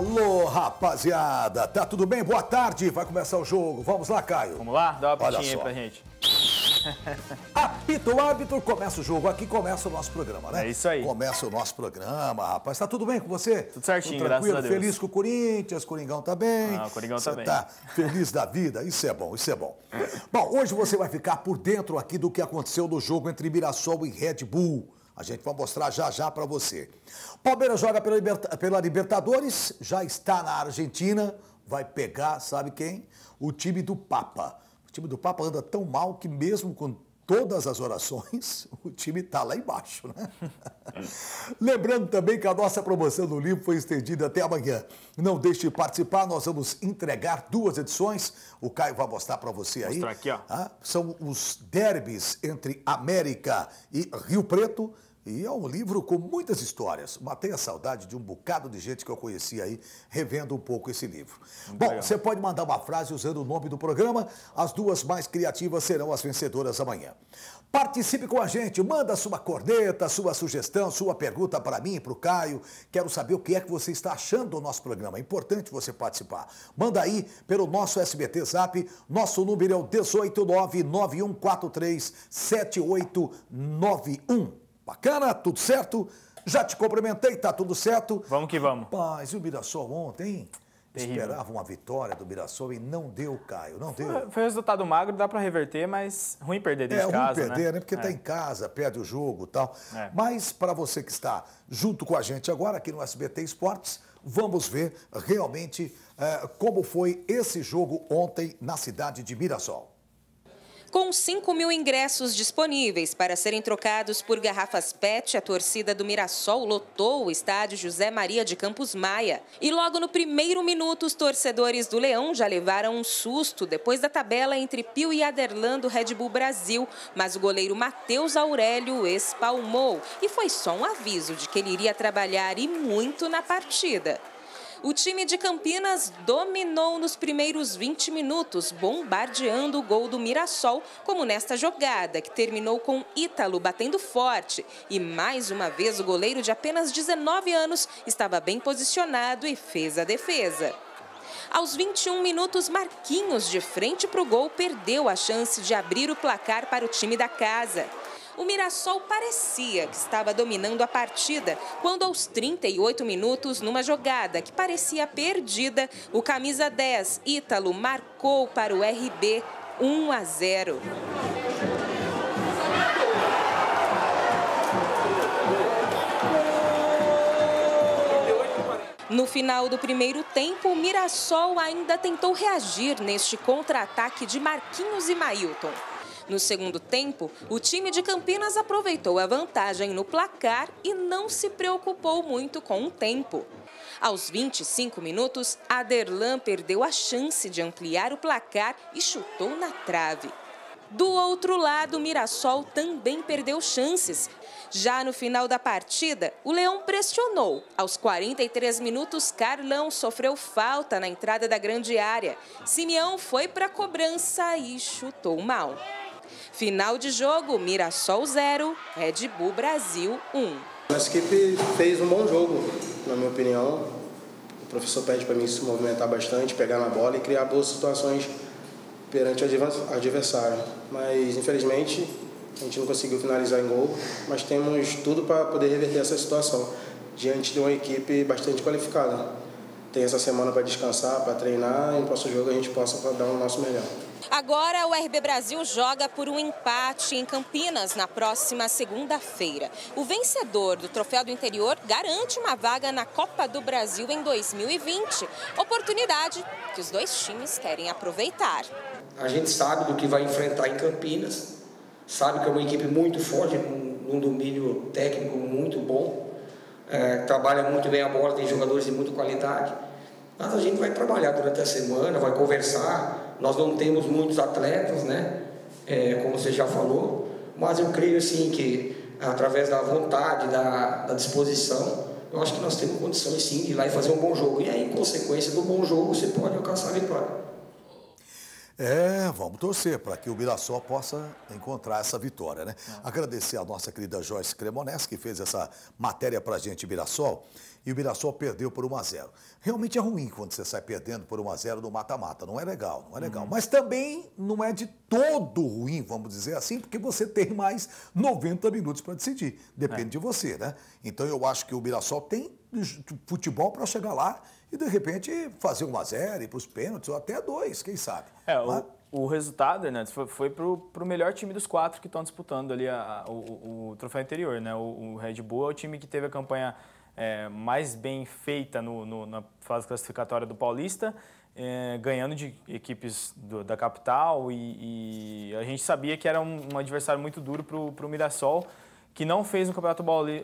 Alô, rapaziada, tá tudo bem? Boa tarde, vai começar o jogo. Vamos lá, Caio. Vamos lá, dá uma pitinha aí pra gente. Apito, árbitro, começa o jogo. Aqui começa o nosso programa, né? É isso aí. Começa o nosso programa, rapaz. Tá tudo bem com você? Tudo certinho, tudo tranquilo, graças a Deus. Feliz com o Corinthians, Coringão tá bem. Ah, o Coringão você tá bem. tá feliz da vida? Isso é bom, isso é bom. bom, hoje você vai ficar por dentro aqui do que aconteceu no jogo entre Mirassol e Red Bull. A gente vai mostrar já já para você. Palmeiras joga pela, Liberta pela Libertadores, já está na Argentina, vai pegar, sabe quem? O time do Papa. O time do Papa anda tão mal que mesmo com todas as orações, o time está lá embaixo, né? Lembrando também que a nossa promoção do livro foi estendida até amanhã. Não deixe de participar, nós vamos entregar duas edições. O Caio vai mostrar para você aí. Mostrar aqui, ó. Ah, são os derbys entre América e Rio Preto. E é um livro com muitas histórias. Matei a saudade de um bocado de gente que eu conheci aí, revendo um pouco esse livro. Muito Bom, legal. você pode mandar uma frase usando o nome do programa. As duas mais criativas serão as vencedoras amanhã. Participe com a gente, manda sua corneta, sua sugestão, sua pergunta para mim, e para o Caio. Quero saber o que é que você está achando do nosso programa. É importante você participar. Manda aí pelo nosso SBT Zap. Nosso número é o 18991437891. Bacana? Tudo certo? Já te cumprimentei, tá tudo certo? Vamos que vamos. Paz, e o Mirassol ontem? Terrível. Esperava uma vitória do Mirassol e não deu, Caio, não deu. Foi, foi resultado magro, dá para reverter, mas ruim perder dentro é, de casa, É, ruim né? perder, né? né? Porque é. tá em casa, perde o jogo e tal. É. Mas para você que está junto com a gente agora aqui no SBT Esportes, vamos ver realmente é, como foi esse jogo ontem na cidade de Mirassol. Com 5 mil ingressos disponíveis para serem trocados por garrafas PET, a torcida do Mirassol lotou o estádio José Maria de Campos Maia. E logo no primeiro minuto, os torcedores do Leão já levaram um susto depois da tabela entre Pio e Aderlan do Red Bull Brasil. Mas o goleiro Matheus Aurélio espalmou e foi só um aviso de que ele iria trabalhar e muito na partida. O time de Campinas dominou nos primeiros 20 minutos, bombardeando o gol do Mirassol, como nesta jogada, que terminou com Ítalo batendo forte. E mais uma vez o goleiro de apenas 19 anos estava bem posicionado e fez a defesa. Aos 21 minutos, Marquinhos, de frente para o gol, perdeu a chance de abrir o placar para o time da casa o Mirassol parecia que estava dominando a partida quando, aos 38 minutos, numa jogada que parecia perdida, o camisa 10, Ítalo, marcou para o RB 1 a 0. No final do primeiro tempo, o Mirassol ainda tentou reagir neste contra-ataque de Marquinhos e Mailton. No segundo tempo, o time de Campinas aproveitou a vantagem no placar e não se preocupou muito com o tempo. Aos 25 minutos, Aderlan perdeu a chance de ampliar o placar e chutou na trave. Do outro lado, Mirassol também perdeu chances. Já no final da partida, o Leão pressionou. Aos 43 minutos, Carlão sofreu falta na entrada da grande área. Simeão foi para a cobrança e chutou mal. Final de jogo, Mirassol 0, Red Bull Brasil 1. Nossa equipe fez um bom jogo, na minha opinião. O professor pede para mim se movimentar bastante, pegar na bola e criar boas situações perante o adversário. Mas, infelizmente, a gente não conseguiu finalizar em gol, mas temos tudo para poder reverter essa situação diante de uma equipe bastante qualificada. Tem essa semana para descansar, para treinar e no próximo jogo a gente possa dar o nosso melhor. Agora, o RB Brasil joga por um empate em Campinas na próxima segunda-feira. O vencedor do Troféu do Interior garante uma vaga na Copa do Brasil em 2020. Oportunidade que os dois times querem aproveitar. A gente sabe do que vai enfrentar em Campinas, sabe que é uma equipe muito forte, num domínio técnico muito bom, é, trabalha muito bem a bola, tem jogadores de muita qualidade. Mas a gente vai trabalhar durante a semana, vai conversar nós não temos muitos atletas, né? É, como você já falou, mas eu creio assim que através da vontade, da, da disposição, eu acho que nós temos condições sim de ir lá e fazer um bom jogo. E aí, em consequência do bom jogo, você pode alcançar a vitória. É, vamos torcer para que o Mirassol possa encontrar essa vitória, né? Agradecer a nossa querida Joyce Cremonese, que fez essa matéria para a gente, Mirassol, e o Mirassol perdeu por 1 a 0 Realmente é ruim quando você sai perdendo por 1 a 0 no mata-mata, não é legal, não é legal. Uhum. Mas também não é de todo ruim, vamos dizer assim, porque você tem mais 90 minutos para decidir, depende é. de você, né? Então eu acho que o Mirassol tem futebol para chegar lá e de repente fazer uma zero, ir para os pênaltis, ou até dois, quem sabe. É, Mas... o, o, resultado, né foi, foi para o melhor time dos quatro que estão disputando ali a, a, o, o, troféu anterior, né? O, o, Red Bull é o time que teve a campanha é, mais bem feita no, no, na fase classificatória do Paulista. É, ganhando de equipes do, da capital e, e, a gente sabia que era um, um adversário muito duro para o Mirassol, que não fez um campeonato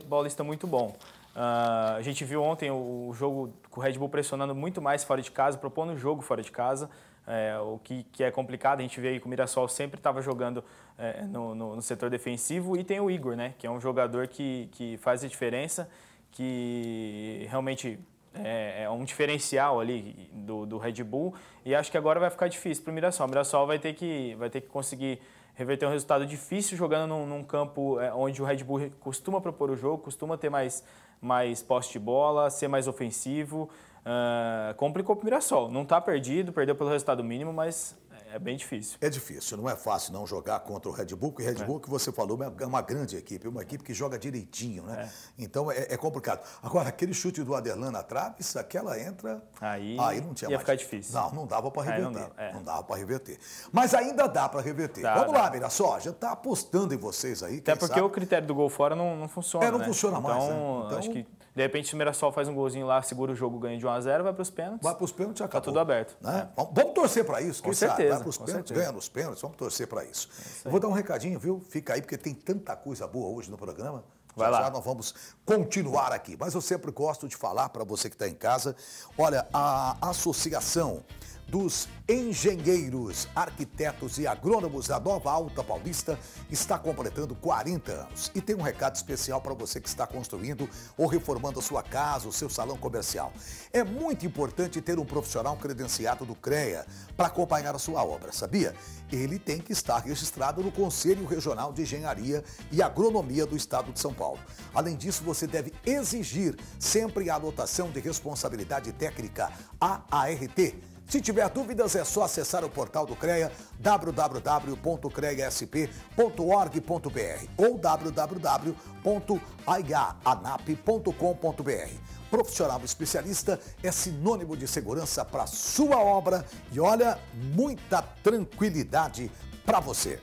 paulista muito bom. Uh, a gente viu ontem o, jogo com o Red Bull pressionando muito mais fora de casa, propondo o jogo fora de casa, é, o que, que, é complicado. A gente vê aí que o Mirassol sempre estava jogando é, no, no, no, setor defensivo e tem o Igor, né, que é um jogador que, que faz a diferença, que realmente é, é um diferencial ali do, do Red Bull e acho que agora vai ficar difícil para o Mirassol. O Mirassol vai ter que, vai ter que conseguir reverter um resultado difícil jogando num, num campo é, onde o Red Bull costuma propor o jogo, costuma ter mais, mais posse de bola, ser mais ofensivo. Uh, complicou para o Mirassol. Não está perdido, perdeu pelo resultado mínimo, mas é, é bem difícil. É difícil, não é fácil não jogar contra o Red Bull, porque o Red é. Bull, que você falou, é, é uma grande equipe, uma equipe que joga direitinho, né? É. Então é, é, complicado. Agora, aquele chute do Aderlan na trave, se aquela entra, aí, aí não tinha ia mais. ficar difícil. Não, não dava para reverter. Aí não, dava, é. não dava para reverter. Mas ainda dá para reverter. Dá, Vamos dá. lá, Mira só, já está apostando em vocês aí. Até porque sabe? o critério do gol fora não, não funciona. É, não né? funciona então, mais. Né? Então, acho que de repente o Mirassol faz um golzinho lá, segura o jogo, ganha de 1 a 0 vai para os pênaltis. Vai para os pênaltis e tá acabou. Está tudo aberto. Né? É. Vamos torcer para isso, com né? certeza. Sabe? Vai para os pênaltis, certeza. ganha nos pênaltis, vamos torcer para isso. É Vou dar um recadinho, viu? Fica aí, porque tem tanta coisa boa hoje no programa. Vai lá. já nós vamos continuar aqui. Mas eu sempre gosto de falar para você que está em casa, olha, a associação dos engenheiros, arquitetos e agrônomos da Nova Alta Paulista está completando 40 anos e tem um recado especial para você que está construindo ou reformando a sua casa, o seu salão comercial. É muito importante ter um profissional credenciado do CREA para acompanhar a sua obra, sabia? Ele tem que estar registrado no Conselho Regional de Engenharia e Agronomia do Estado de São Paulo. Além disso, você deve exigir sempre a anotação de responsabilidade técnica, AART, se tiver dúvidas, é só acessar o portal do CREA, www.creasp.org.br ou www.aigaanap.com.br. Profissional especialista é sinônimo de segurança para sua obra e, olha, muita tranquilidade para você.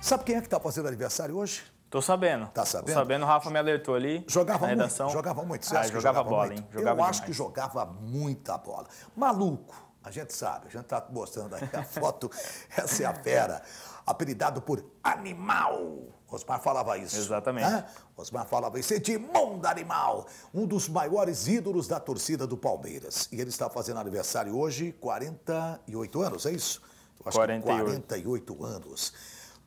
Sabe quem é que está fazendo aniversário hoje? Tô sabendo. Tá sabendo? Tô sabendo, o Rafa me alertou ali. Jogava muito. Jogava muito. Você ah, jogava, jogava, bola, muito? hein? Jogava Eu demais. acho que jogava muita bola. Maluco. A gente sabe, a gente está mostrando aí a foto. Essa é a fera, apelidado por Animal. Osmar falava isso. Exatamente. Né? Osmar falava isso. É Edmundo Animal, um dos maiores ídolos da torcida do Palmeiras. E ele está fazendo aniversário hoje, 48 anos, é isso? Eu acho 48. 48 anos.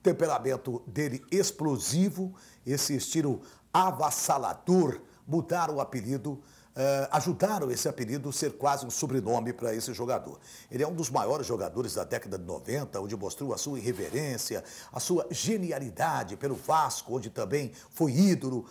temperamento dele explosivo, esse estilo avassalador, mudaram o apelido eh, ajudaram esse apelido ser quase um sobrenome para esse jogador. Ele é um dos maiores jogadores da década de 90, onde mostrou a sua irreverência, a sua genialidade pelo Vasco, onde também foi ídolo.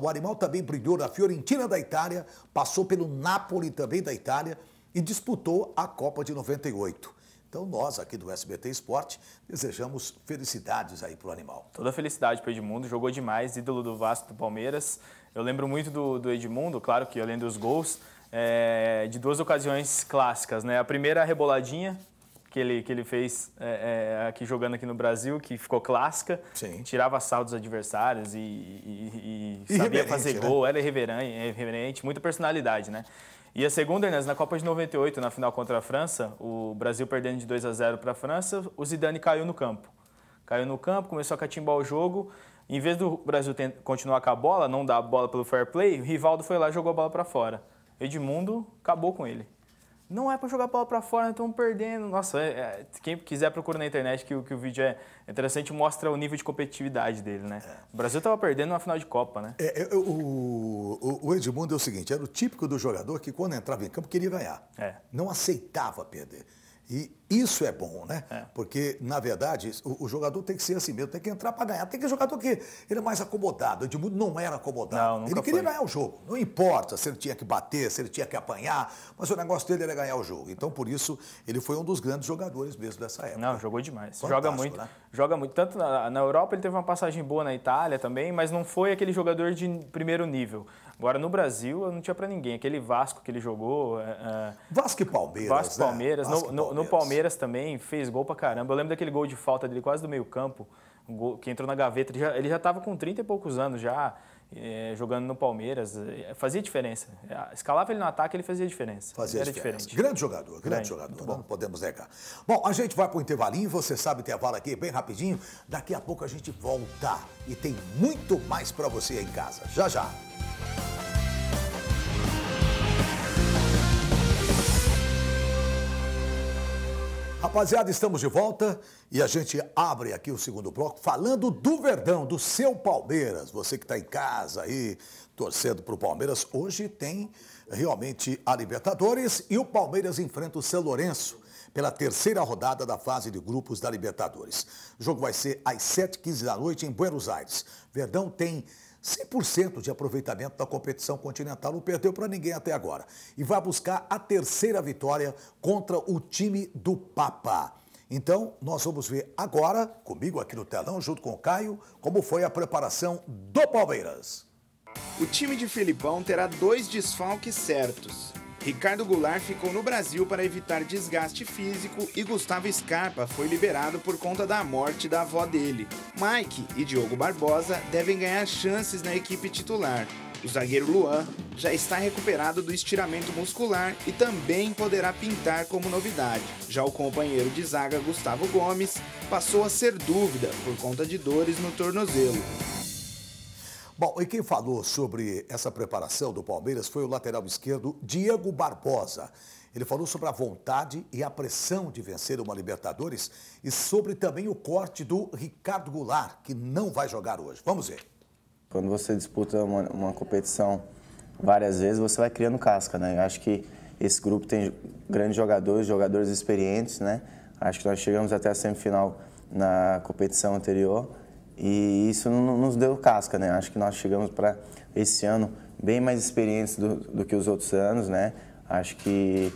O animal também brilhou na Fiorentina da Itália, passou pelo Napoli também da Itália e disputou a Copa de 98. Então nós aqui do SBT Esporte desejamos felicidades aí para o animal. Toda felicidade para o Edmundo, jogou demais, ídolo do Vasco do Palmeiras. Eu lembro muito do, do Edmundo, claro que além dos gols, é, de duas ocasiões clássicas. Né? A primeira a reboladinha, que ele, que ele fez é, é, aqui jogando aqui no Brasil, que ficou clássica. Sim. Tirava sal dos adversários e, e, e sabia fazer né? gol, né? era irreverente, irreverente, muita personalidade, né? E a segunda, Ernesto, na Copa de 98, na final contra a França, o Brasil perdendo de 2 a 0 para a França, o Zidane caiu no campo. Caiu no campo, começou a catimbar o jogo. Em vez do Brasil continuar com a bola, não dar a bola pelo fair play, o Rivaldo foi lá e jogou a bola para fora. Edmundo acabou com ele. Não é para jogar a bola para fora, estão perdendo. Nossa, é, é, quem quiser procura na internet que, que o vídeo é interessante mostra o nível de competitividade dele, né? É. O Brasil estava perdendo na final de Copa, né? É, é o, o, Edmundo é o seguinte, era o típico do jogador que quando entrava em campo queria ganhar. É. Não aceitava perder. E isso é bom, né? É. Porque, na verdade, o, o, jogador tem que ser assim mesmo, tem que entrar para ganhar. Tem que jogador que ele é mais acomodado. O Edmundo não era acomodado. Não, ele queria foi. ganhar o jogo. Não importa se ele tinha que bater, se ele tinha que apanhar, mas o negócio dele era ganhar o jogo. Então, por isso, ele foi um dos grandes jogadores mesmo dessa época. Não, jogou demais. Fantástico, joga né? muito. Né? Joga muito. Tanto na, na Europa, ele teve uma passagem boa na Itália também, mas não foi aquele jogador de primeiro nível. Agora, no Brasil, eu não tinha para ninguém. Aquele Vasco que ele jogou. É, é, Vasco e Palmeiras. Vasco, né? Palmeiras. no, e Palmeiras. No, no, Palmeiras também fez gol para caramba. Eu lembro daquele gol de falta dele, quase do meio-campo, um que entrou na gaveta. Ele já estava com 30 e poucos anos já. É, jogando no Palmeiras, é, fazia diferença. Escalava ele no ataque, ele fazia diferença. Fazia Era diferença. diferente. Grande jogador, grande, grande jogador, não podemos negar. Bom, a gente vai para o intervalinho, você sabe, intervalo aqui bem rapidinho. Daqui a pouco a gente volta e tem muito mais para você em casa. Já, já. Rapaziada, estamos de volta e a gente abre aqui o segundo bloco falando do Verdão, do seu Palmeiras. Você que está em casa aí torcendo para o Palmeiras, hoje tem realmente a Libertadores e o Palmeiras enfrenta o São Lourenço pela terceira rodada da fase de grupos da Libertadores. O jogo vai ser às 7h15 da noite em Buenos Aires. Verdão tem 100% de aproveitamento da competição continental, não perdeu para ninguém até agora. E vai buscar a terceira vitória contra o time do Papa. Então, nós vamos ver agora, comigo aqui no telão, junto com o Caio, como foi a preparação do Palmeiras. O time de Filipão terá dois desfalques certos. Ricardo Goulart ficou no Brasil para evitar desgaste físico e Gustavo Scarpa foi liberado por conta da morte da avó dele. Mike e Diogo Barbosa devem ganhar chances na equipe titular. O zagueiro Luan já está recuperado do estiramento muscular e também poderá pintar como novidade. Já o companheiro de zaga Gustavo Gomes passou a ser dúvida por conta de dores no tornozelo. Bom, e quem falou sobre essa preparação do Palmeiras foi o lateral esquerdo Diego Barbosa. Ele falou sobre a vontade e a pressão de vencer uma Libertadores e sobre também o corte do Ricardo Goulart, que não vai jogar hoje. Vamos ver. Quando você disputa uma, uma competição várias vezes, você vai criando casca, né? Eu acho que esse grupo tem grandes jogadores, jogadores experientes, né? Acho que nós chegamos até a semifinal na competição anterior e isso nos deu casca, né? Acho que nós chegamos para esse ano bem mais experientes do, do, que os outros anos, né? Acho que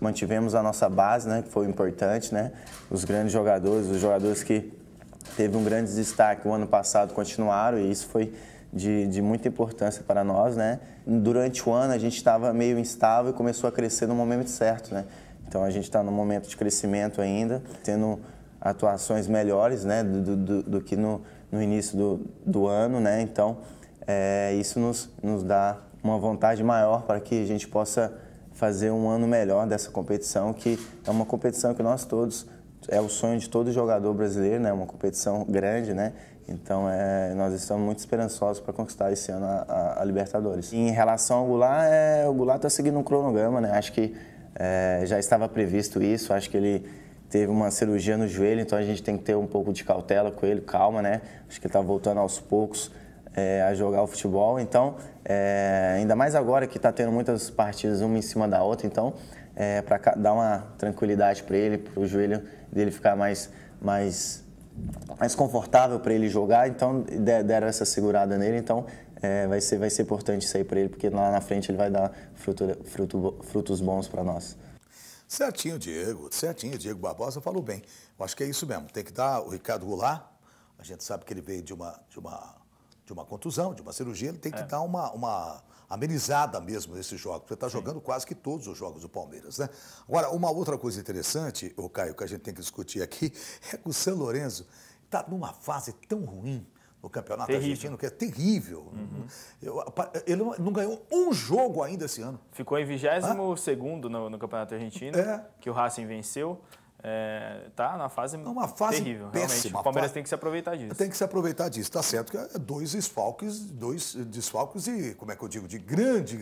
mantivemos a nossa base, né? Que foi importante, né? Os grandes jogadores, os jogadores que teve um grande destaque o ano passado continuaram e isso foi de, de muita importância para nós, né? Durante o ano a gente estava meio instável e começou a crescer no momento certo, né? Então a gente está no momento de crescimento ainda, tendo atuações melhores né, do, do, do que no, no início do, do ano, né? Então, é, isso nos, nos dá uma vontade maior para que a gente possa fazer um ano melhor dessa competição, que é uma competição que nós todos, é o sonho de todo jogador brasileiro, né? Uma competição grande, né? Então, é, nós estamos muito esperançosos para conquistar esse ano a, a, a, Libertadores. Em relação ao Goulart, é, o Goulart está seguindo um cronograma, né? Acho que é, já estava previsto isso, acho que ele teve uma cirurgia no joelho, então a gente tem que ter um pouco de cautela com ele, calma, né? Acho que ele está voltando aos poucos é, a jogar o futebol. Então, é, ainda mais agora que está tendo muitas partidas uma em cima da outra, então, é, eh, para dar uma tranquilidade para ele, para o joelho dele ficar mais, mais, mais confortável para ele jogar, então deram essa segurada nele. Então, é, vai, ser, vai ser importante isso aí para ele, porque lá na frente ele vai dar fruto, fruto, frutos bons para nós. Certinho, Diego, certinho, Diego Barbosa falou bem. Eu acho que é isso mesmo. Tem que dar o Ricardo Goulart, a gente sabe que ele veio de uma, de uma, de uma contusão, de uma cirurgia, ele tem que é. dar uma, uma amenizada mesmo nesse jogo, Você está jogando quase que todos os jogos do Palmeiras, né? Agora, uma outra coisa interessante, o Caio, que a gente tem que discutir aqui, é que o São Lourenço está numa fase tão ruim o campeonato terrível. argentino, que é terrível. Uhum. Eu, ele não ganhou um jogo ainda esse ano. Ficou em 22 no, no campeonato argentino, é. que o Racing venceu. É, tá na fase, tá uma fase terrível, péssima. O Palmeiras tem que se aproveitar disso. Tem que se aproveitar disso, tá certo que é dois desfalques, dois desfalques de, como é que eu digo, de grande,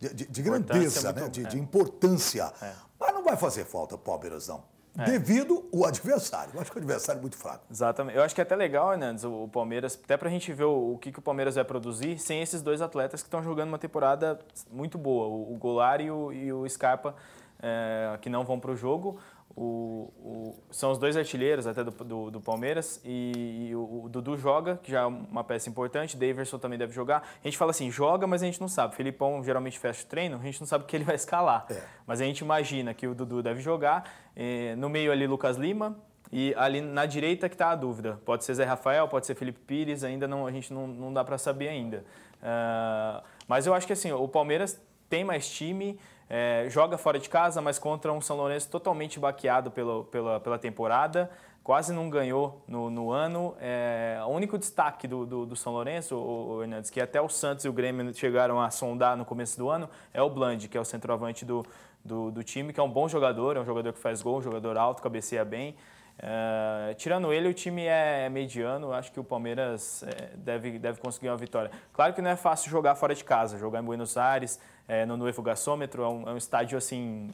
de, de grandeza, né? de, é. de importância. É. Mas não vai fazer falta o Palmeiras, não. É. Devido o adversário. Eu acho que o é adversário é muito fraco. Exatamente. Eu acho que é até legal, Hernandes, né, o Palmeiras, até para a gente ver o, o que, que o Palmeiras vai produzir sem esses dois atletas que estão jogando uma temporada muito boa, o, o Goulart e o, e o Scarpa, é, que não vão para o jogo. O, o, são os dois artilheiros até do, do, do Palmeiras e, e o, o, Dudu joga, que já é uma peça importante, Daverson também deve jogar. A gente fala assim, joga, mas a gente não sabe. Felipão geralmente fecha o treino, a gente não sabe o que ele vai escalar. É. Mas a gente imagina que o Dudu deve jogar. Eh, no meio ali, Lucas Lima. E ali na direita que está a dúvida. Pode ser Zé Rafael, pode ser Felipe Pires, ainda não, a gente não, não dá para saber ainda. Uh, mas eu acho que assim, o Palmeiras tem mais time, é, joga fora de casa, mas contra um São Lourenço totalmente baqueado pelo, pela, pela temporada, quase não ganhou no, no ano. É, o único destaque do, do, do São Lourenço, o, o Hernandes, que até o Santos e o Grêmio chegaram a sondar no começo do ano, é o Bland, que é o centroavante do, do, do time, que é um bom jogador, é um jogador que faz gol, um jogador alto, cabeceia bem. Eh, tirando ele, o time é mediano. Acho que o Palmeiras é, deve, deve conseguir uma vitória. Claro que não é fácil jogar fora de casa, jogar em Buenos Aires, é, no Nuevo Gasômetro. É um, é um estádio assim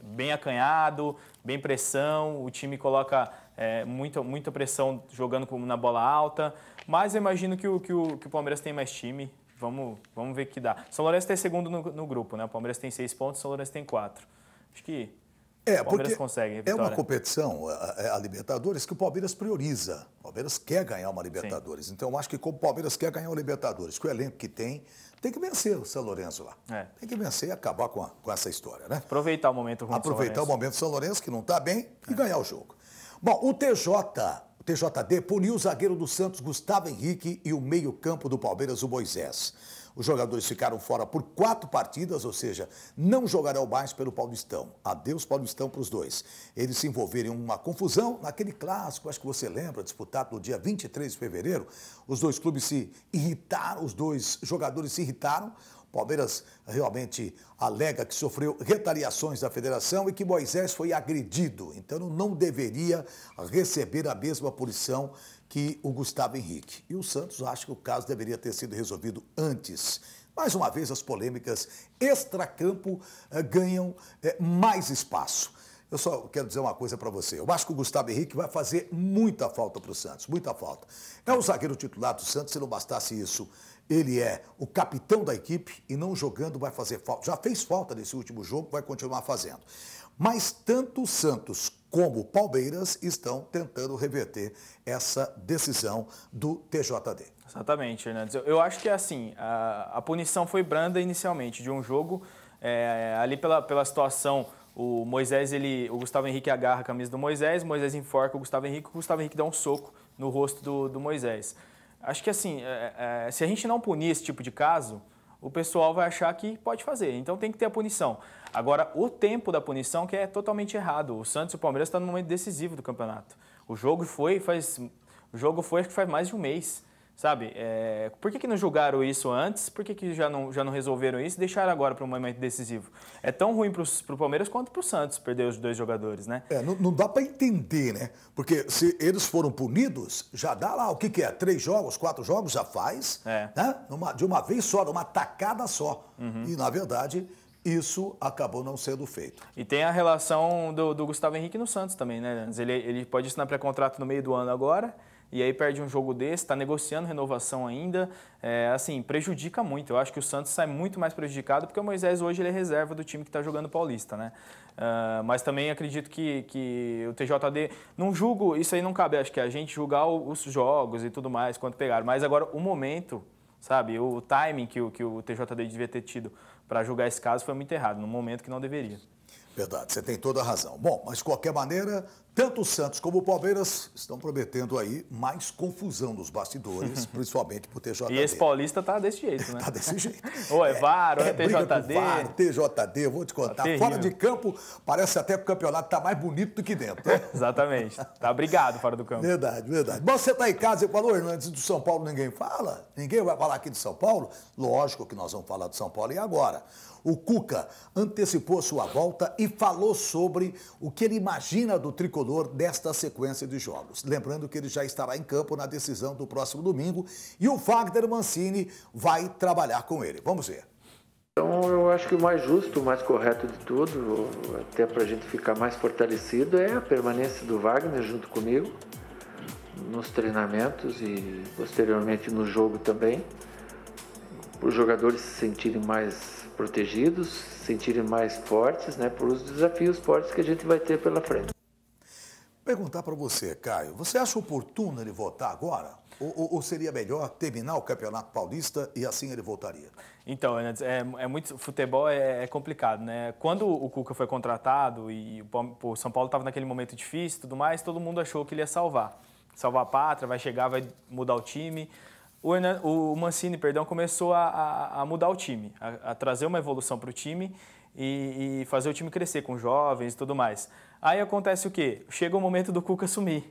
bem acanhado, bem pressão. O time coloca muita, muita pressão jogando com, na bola alta. Mas eu imagino que o, que o, que o Palmeiras tem mais time. Vamos, vamos ver que dá. São Lourenço tem segundo no, no grupo, né? O Palmeiras tem seis pontos, São Lourenço tem quatro. Acho que é, o porque consegue, é uma competição, a, é a, Libertadores, que o Palmeiras prioriza. O Palmeiras quer ganhar uma Libertadores. Sim. Então, eu acho que como o Palmeiras quer ganhar uma Libertadores, com o elenco que tem, tem que vencer o São Lourenço lá. É. Tem que vencer e acabar com, a, com essa história, né? Aproveitar o momento ruim Aproveitar o momento do São Lourenço, que não está bem, e é. ganhar o jogo. Bom, o TJ, o TJD puniu o zagueiro do Santos, Gustavo Henrique, e o meio-campo do Palmeiras, o Moisés. Os jogadores ficaram fora por quatro partidas, ou seja, não jogarão mais pelo Paulistão. Adeus Paulistão para os dois. Eles se envolveram em uma confusão naquele clássico, acho que você lembra, disputado no dia 23 de fevereiro. Os dois clubes se irritaram, os dois jogadores se irritaram. Palmeiras realmente alega que sofreu retaliações da federação e que Moisés foi agredido, então não deveria receber a mesma punição que o Gustavo Henrique. E o Santos acha que o caso deveria ter sido resolvido antes. Mais uma vez, as polêmicas extracampo eh, ganham eh, mais espaço. Eu só quero dizer uma coisa para você. Eu acho que o Gustavo Henrique vai fazer muita falta para o Santos, muita falta. É o zagueiro titular do Santos, se não bastasse isso. Ele é o capitão da equipe e não jogando vai fazer falta. Já fez falta nesse último jogo, vai continuar fazendo. Mas tanto o Santos como o Palmeiras estão tentando reverter essa decisão do TJD. Exatamente, Hernandes. Eu, acho que é assim, a, a punição foi branda inicialmente de um jogo, é, ali pela, pela situação o Moisés, ele, o Gustavo Henrique agarra a camisa do Moisés, Moisés enforca o Gustavo Henrique, o Gustavo Henrique dá um soco no rosto do, do Moisés. Acho que assim, é, é, se a gente não punir esse tipo de caso, o pessoal vai achar que pode fazer. Então tem que ter a punição. Agora, o tempo da punição que é totalmente errado. O Santos e o Palmeiras estão tá no momento decisivo do campeonato. O jogo foi faz o jogo foi acho que faz mais de um mês. Sabe? É, por que, que não julgaram isso antes? Por que, que já, não, já não resolveram isso e deixaram agora para um momento decisivo? É tão ruim para o Palmeiras quanto para o Santos perder os dois jogadores, né? É, não, não dá para entender, né? Porque se eles foram punidos, já dá lá o que, que é? Três jogos, quatro jogos, já faz, é. né? Numa, de uma vez só, numa tacada só. Uhum. E, na verdade, isso acabou não sendo feito. E tem a relação do, do Gustavo Henrique no Santos também, né, Ele, ele pode assinar pré-contrato no meio do ano agora e aí perde um jogo desse, está negociando renovação ainda, é, assim, prejudica muito. Eu acho que o Santos sai muito mais prejudicado porque o Moisés hoje ele é reserva do time que está jogando Paulista, né? Uh, mas também acredito que, que o TJD, não julgo, isso aí não cabe, acho que a gente julgar os jogos e tudo mais, quanto pegaram, mas agora o momento, sabe, o timing que o, que o TJD devia ter tido para julgar esse caso foi muito errado, no momento que não deveria. Verdade, você tem toda a razão. Bom, mas de qualquer maneira, tanto o Santos como o Palmeiras estão prometendo aí mais confusão nos bastidores, principalmente para o TJD. E esse paulista está desse jeito, né? Está desse jeito. ou é VAR, ou é, é TJD. VAR, TJD, vou te contar. Tá fora de campo, parece até que o campeonato está mais bonito do que dentro. Né? Exatamente. Tá obrigado fora do campo. Verdade, verdade. Bom, você tá em casa e falou, Hernandes, do São Paulo ninguém fala? Ninguém vai falar aqui de São Paulo? Lógico que nós vamos falar de São Paulo e agora. O Cuca antecipou sua volta e falou sobre o que ele imagina do tricolor tricolor desta sequência de jogos. Lembrando que ele já estará em campo na decisão do próximo domingo e o Wagner Mancini vai trabalhar com ele. Vamos ver. Então, eu acho que o mais justo, o mais correto de tudo, até para a gente ficar mais fortalecido, é a permanência do Wagner junto comigo nos treinamentos e posteriormente no jogo também. para Os jogadores se sentirem mais protegidos, se sentirem mais fortes, né, para os desafios fortes que a gente vai ter pela frente. Perguntar para você, Caio, você acha oportuno ele votar agora? Ou, ou, ou, seria melhor terminar o Campeonato Paulista e assim ele voltaria? Então, é, é, muito, futebol é, é, complicado, né? Quando o Cuca foi contratado e o, São Paulo estava naquele momento difícil e tudo mais, todo mundo achou que ele ia salvar. Salvar a pátria, vai chegar, vai mudar o time. O, o Mancini, perdão, começou a, a, a mudar o time, a, a trazer uma evolução para o time e, e fazer o time crescer com jovens e tudo mais. Aí acontece o quê? Chega o momento do Cuca sumir.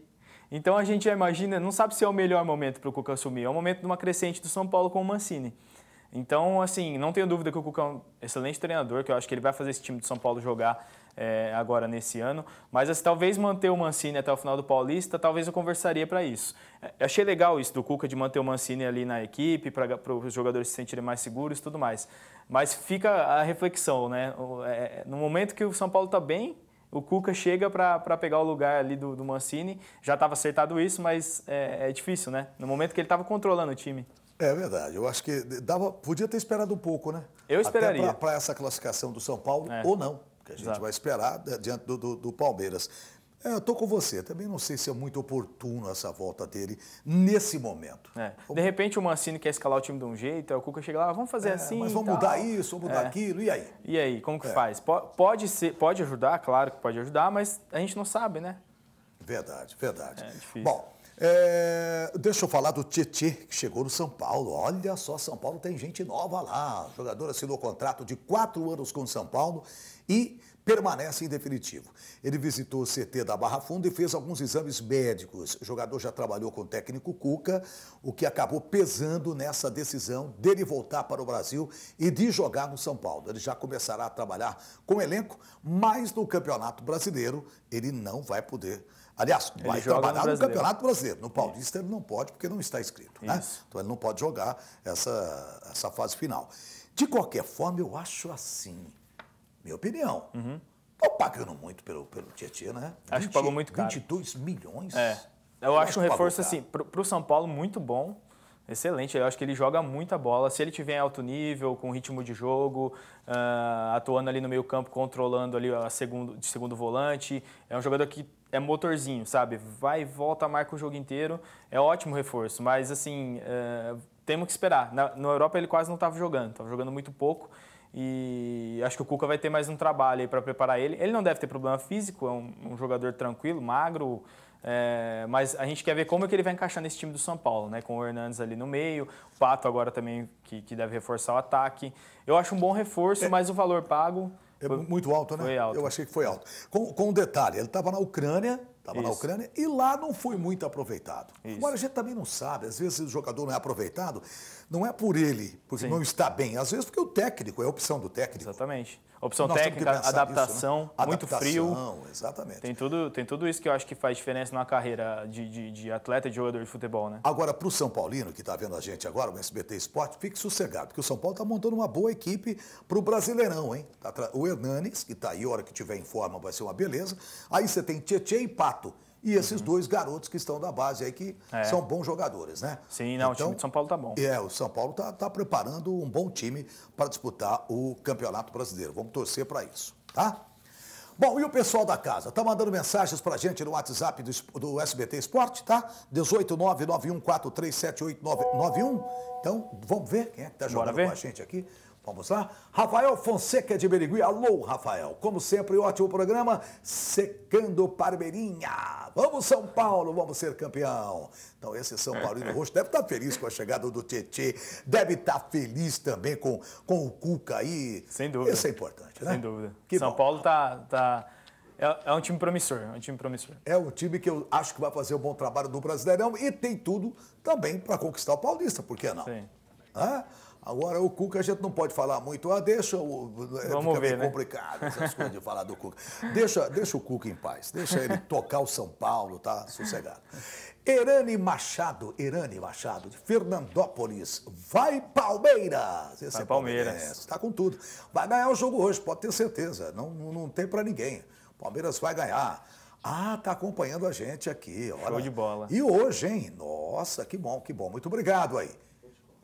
Então a gente já imagina, não sabe se é o melhor momento para o Cuca sumir. é o momento de uma crescente do São Paulo com o Mancini. Então, assim, não tenho dúvida que o Cuca é um excelente treinador, que eu acho que ele vai fazer esse time do São Paulo jogar é, agora nesse ano. Mas assim, talvez manter o Mancini até o final do Paulista, talvez eu conversaria para isso. É, eu achei legal isso do Cuca de manter o Mancini ali na equipe, para os jogadores se sentirem mais seguros e tudo mais. Mas fica a reflexão, né? É, é, no momento que o São Paulo está bem, o Cuca chega para pegar o lugar ali do, do Mancini. Já estava acertado isso, mas é, é, difícil, né? No momento que ele estava controlando o time. É verdade. Eu acho que dava, podia ter esperado um pouco, né? Eu esperaria. Para essa classificação do São Paulo, é. ou não que a gente Exato. vai esperar né, diante do, do, do Palmeiras. É, eu estou com você. Também não sei se é muito oportuno essa volta dele nesse momento. É. De repente o Mancini quer escalar o time de um jeito, o Cuca chega lá, vamos fazer é, assim. Mas vamos mudar isso, vamos mudar é. aquilo, e aí? E aí, como que é. faz? Pode, ser, pode ajudar, claro que pode ajudar, mas a gente não sabe, né? Verdade, verdade. É difícil. Bom, é, deixa eu falar do Tietê, que chegou no São Paulo. Olha só, São Paulo tem gente nova lá. O jogador assinou contrato de quatro anos com o São Paulo e permanece em definitivo. Ele visitou o CT da Barra Funda e fez alguns exames médicos. O jogador já trabalhou com o técnico Cuca, o que acabou pesando nessa decisão dele voltar para o Brasil e de jogar no São Paulo. Ele já começará a trabalhar com o elenco, mas no Campeonato Brasileiro ele não vai poder. Aliás, ele vai trabalhar no, no, Campeonato Brasileiro. No Paulista Isso. ele não pode porque não está inscrito. Né? Então ele não pode jogar essa, essa fase final. De qualquer forma, eu acho assim. Minha opinião. Uhum. Tô pagando muito pelo, pelo Tietchan, né? Acho 20, que pagou muito caro. 22 milhões? É. Eu, é acho um reforço, assim, para o São Paulo, muito bom. Excelente, eu acho que ele joga muita bola. Se ele tiver em alto nível, com ritmo de jogo, uh, atuando ali no meio campo, controlando ali a segundo, de segundo volante, é um jogador que é motorzinho, sabe? Vai, volta, marca o jogo inteiro, é ótimo reforço. Mas assim, uh, temos que esperar. Na, na Europa ele quase não estava jogando, estava jogando muito pouco. E acho que o Cuca vai ter mais um trabalho aí para preparar ele. Ele não deve ter problema físico, é um, um jogador tranquilo, magro, é, mas a gente quer ver como é que ele vai encaixar nesse time do São Paulo, né? Com o Hernandes ali no meio, o Pato agora também que, que deve reforçar o ataque. Eu acho um bom reforço, é, mas o valor pago. É foi, muito alto, né? Foi alto. Eu achei que foi alto. Com, com um detalhe, ele estava na Ucrânia Estava na Ucrânia e lá não foi muito aproveitado. Isso. Agora a gente também não sabe, às vezes o jogador não é aproveitado, não é por ele, porque Sim. não está bem, às vezes porque o técnico, é a opção do técnico. Exatamente. Opção Nós técnica, adaptação, isso, né? muito adaptação, frio. exatamente. Tem tudo, tem tudo isso que eu acho que faz diferença na carreira de, de, de atleta e de jogador de futebol, né? Agora, para o São Paulino, que está vendo a gente agora, o SBT Esporte, fique sossegado, porque o São Paulo está montando uma boa equipe para o Brasileirão, hein? Tá o Hernanes, que está aí, hora que tiver em forma, vai ser uma beleza. Aí você tem Tietchan e Pato e esses uhum. dois garotos que estão da base aí, que é. são bons jogadores, né? Sim, não, então, o time de São Paulo tá bom. É, o São Paulo tá, tá preparando um bom time para disputar o Campeonato Brasileiro. Vamos torcer para isso, tá? Bom, e o pessoal da casa? Tá mandando mensagens pra gente no WhatsApp do, do SBT Esporte, tá? 18991437891. Então, vamos ver quem é que tá jogando com a gente aqui. Vamos lá? Rafael Fonseca de Berigui. Alô, Rafael. Como sempre, ótimo programa. Secando Parmeirinha. Vamos, São Paulo. Vamos ser campeão. Então, esse São Paulino Roxo deve estar tá feliz com a chegada do Tietê. Deve estar tá feliz também com, com o Cuca aí. Sem dúvida. Isso é importante, né? Sem dúvida. Que São bom. Paulo tá... tá... É, é um time promissor, é um time promissor. É um time que eu acho que vai fazer um bom trabalho do Brasileirão e tem tudo também para conquistar o Paulista, por que não? Sim. Ah? Agora, o Cuca a gente não pode falar muito. Ah, deixa o. É, Vamos ver, né? complicado essas coisas de falar do Cuca. Deixa, deixa o Cuca em paz. Deixa ele tocar o São Paulo, tá? Sossegado. Erane Machado, Erane Machado, de Fernandópolis. Vai Palmeiras! Esse Vai é Palmeiras. Está com tudo. Vai ganhar o jogo hoje, pode ter certeza. Não, não tem para ninguém. Palmeiras vai ganhar. Ah, tá acompanhando a gente aqui. Olha. Show de bola. E hoje, hein? Nossa, que bom, que bom. Muito obrigado aí.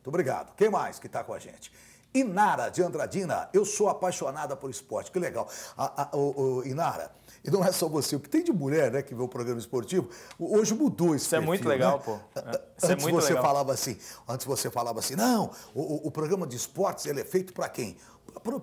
Muito obrigado. Quem mais que está com a gente? Inara de Andradina, eu sou apaixonada por esporte, que legal. A, a, o, o, Inara, e não é só você, o que tem de mulher né, que vê o programa esportivo, hoje mudou esse Isso perfil, é muito legal, né? pô. É, isso é antes é você legal. falava assim, antes você falava assim, não, o, o programa de esportes ele é feito para quem? para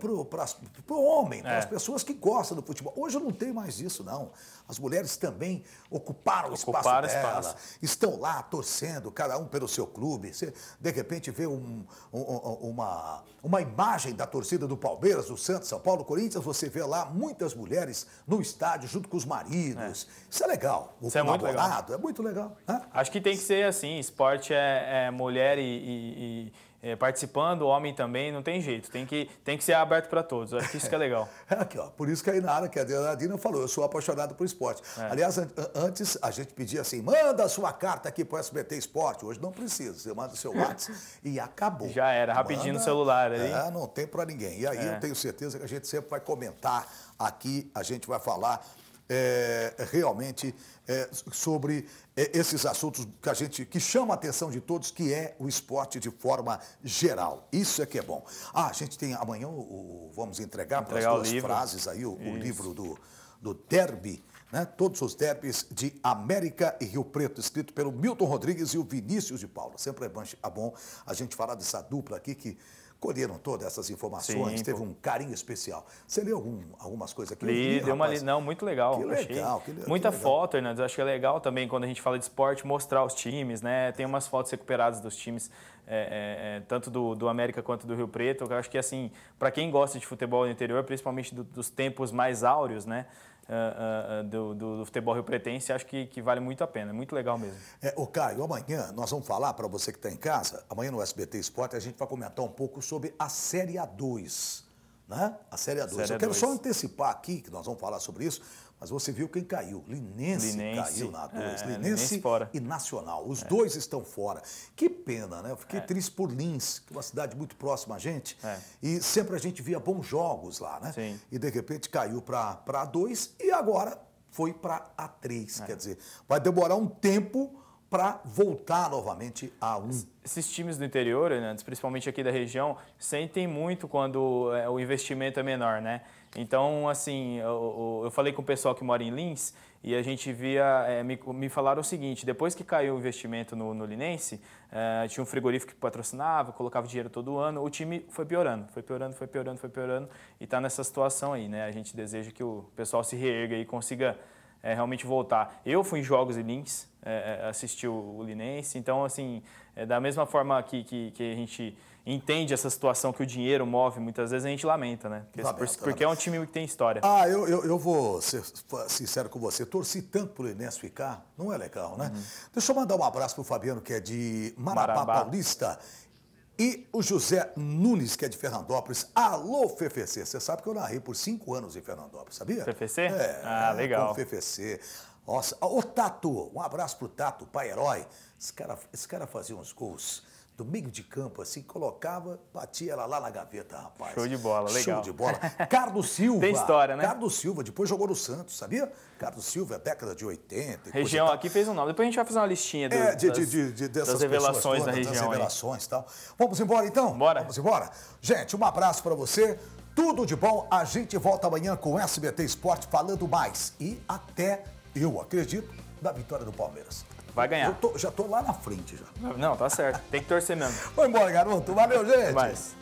o homem, para é. as pessoas que gostam do futebol. Hoje não tem mais isso, não. As mulheres também ocuparam, ocuparam o espaço, delas, espaço. estão lá torcendo, cada um pelo seu clube. Você, de repente, vê um, um, uma, uma imagem da torcida do Palmeiras, do Santos, São Paulo, Corinthians, você vê lá muitas mulheres no estádio junto com os maridos. É. Isso é legal. O isso é muito legal. É muito legal. Né? Acho que tem que ser assim, esporte é, é mulher e... e, e é, participando, homem também, não tem jeito. Tem que, tem que ser aberto para todos. acho que isso que é legal. É, aqui, ó, por isso que a Inara, que a é Adriana falou, eu sou apaixonado por esporte. É. Aliás, an antes a gente pedia assim, manda a sua carta aqui para o SBT Esporte. Hoje não precisa, você manda o seu WhatsApp e acabou. Já era, rapidinho manda, no celular. Aí. É, não tem para ninguém. E aí eu é. tenho certeza que a gente sempre vai comentar aqui, a gente vai falar é, realmente é, sobre é, esses assuntos que a gente que chama a atenção de todos, que é o esporte de forma geral. Isso é que é bom. Ah, a gente tem amanhã o, o vamos entregar, entregar as duas frases aí o, o livro do, do Derby. Né? Todos os derbys de América e Rio Preto, escrito pelo Milton Rodrigues e o Vinícius de Paula. Sempre é bom é a gente falar dessa dupla aqui que colheram todas essas informações, Sim, teve um carinho especial. Você leu algum, algumas coisas aqui? Li, li deu uma li... Não, muito legal. Que legal, que legal Muita foto, Hernandes. Acho que é legal também, quando a gente fala de esporte, mostrar os times, né? Tem umas fotos recuperadas dos times, é, é, é tanto do, do América quanto do Rio Preto. Eu acho que, assim, para quem gosta de futebol no interior, principalmente do, dos tempos mais áureos, né? uh, do, do, futebol rio pretense, acho que, que vale muito a pena, é muito legal mesmo. É, o Caio, amanhã nós vamos falar para você que está em casa, amanhã no SBT Esporte a gente vai comentar um pouco sobre a Série A2. Né? A Série A2. série Eu A2. quero só antecipar aqui, que nós vamos falar sobre isso, mas você viu quem caiu. Linense, Linense caiu na 2. É, Linense, Linense e Nacional. Os é. dois estão fora. Que pena, né? Eu fiquei é. triste por Lins, que é uma cidade muito próxima a gente. É. E sempre a gente via bons jogos lá, né? Sim. E de repente caiu para a 2 e agora foi para a 3. É. Quer dizer, vai demorar um tempo para voltar novamente a um. Esses times do interior, né, principalmente aqui da região, sentem muito quando é, o investimento é menor, né? Então, assim, eu, eu falei com o pessoal que mora em Lins e a gente via, é, me, me falaram o seguinte, depois que caiu o investimento no, no Linense, é, tinha um frigorífico que patrocinava, colocava dinheiro todo ano, o time foi piorando, foi piorando, foi piorando, foi piorando e está nessa situação aí, né? A gente deseja que o pessoal se reerga e consiga é, realmente voltar. Eu fui em jogos em Lins, é, é, assistiu o Linense. Então, assim, é, da mesma forma que, que, que, a gente entende essa situação que o dinheiro move, muitas vezes a gente lamenta, né? Porque, lamenta, lamenta. é um time que tem história. Ah, eu, eu, eu, vou ser sincero com você. Torci tanto pro Linense ficar, não é legal, né? Uhum. Deixa eu mandar um abraço pro Fabiano, que é de Marabá, Marabá. Paulista. E o José Nunes, que é de Fernandópolis. Alô, FFC. Você sabe que eu narrei por cinco anos em Fernandópolis, sabia? FFC? É, ah, legal. FFC. Nossa, o ah, Tato, um abraço pro Tato, pai herói. Esse cara, esse cara fazia uns gols do meio de campo, assim, colocava, batia ela lá na gaveta, rapaz. Show de bola, legal. Show de bola. Carlos Silva. Tem história, né? Carlos Silva, depois jogou no Santos, sabia? Carlos Silva, década de 80. Região, aqui fez um nome. Depois a gente vai fazer uma listinha é, do, é, de, das, de, de, dessas das revelações da região. Das revelações e tal. Vamos embora, então? Bora. Vamos embora? Gente, um abraço para você. Tudo de bom. A gente volta amanhã com SBT Esporte falando mais. E até eu acredito, da vitória do Palmeiras. Vai ganhar. Tô, já tô lá na frente já. Não, tá certo. Tem que torcer mesmo. Vamos embora, garoto. Valeu, gente. Mas...